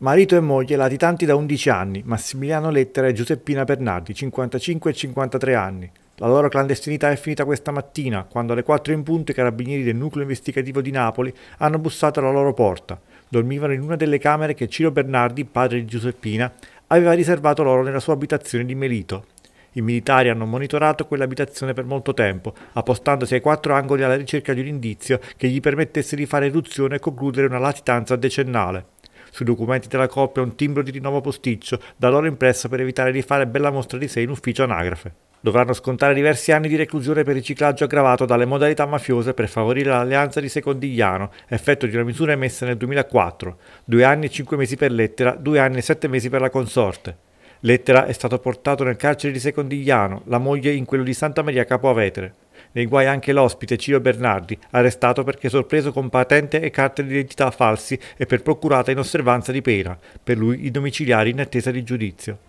Marito e moglie, latitanti da 11 anni, Massimiliano Lettera e Giuseppina Bernardi, 55 e 53 anni. La loro clandestinità è finita questa mattina, quando alle 4 in punto i carabinieri del nucleo investigativo di Napoli hanno bussato alla loro porta. Dormivano in una delle camere che Ciro Bernardi, padre di Giuseppina, aveva riservato loro nella sua abitazione di Melito. I militari hanno monitorato quell'abitazione per molto tempo, appostandosi ai quattro angoli alla ricerca di un indizio che gli permettesse di fare eruzione e concludere una latitanza decennale. Sui documenti della coppia un timbro di rinnovo posticcio, da loro impresso per evitare di fare bella mostra di sé in ufficio anagrafe. Dovranno scontare diversi anni di reclusione per riciclaggio aggravato dalle modalità mafiose per favorire l'alleanza di Secondigliano, effetto di una misura emessa nel 2004, due anni e cinque mesi per lettera, due anni e sette mesi per la consorte. Lettera è stato portato nel carcere di Secondigliano, la moglie in quello di Santa Maria Capo Avetere. Nei guai anche l'ospite Ciro Bernardi, arrestato perché sorpreso con patente e carte d'identità falsi e per procurata in osservanza di pena, per lui i domiciliari in attesa di giudizio.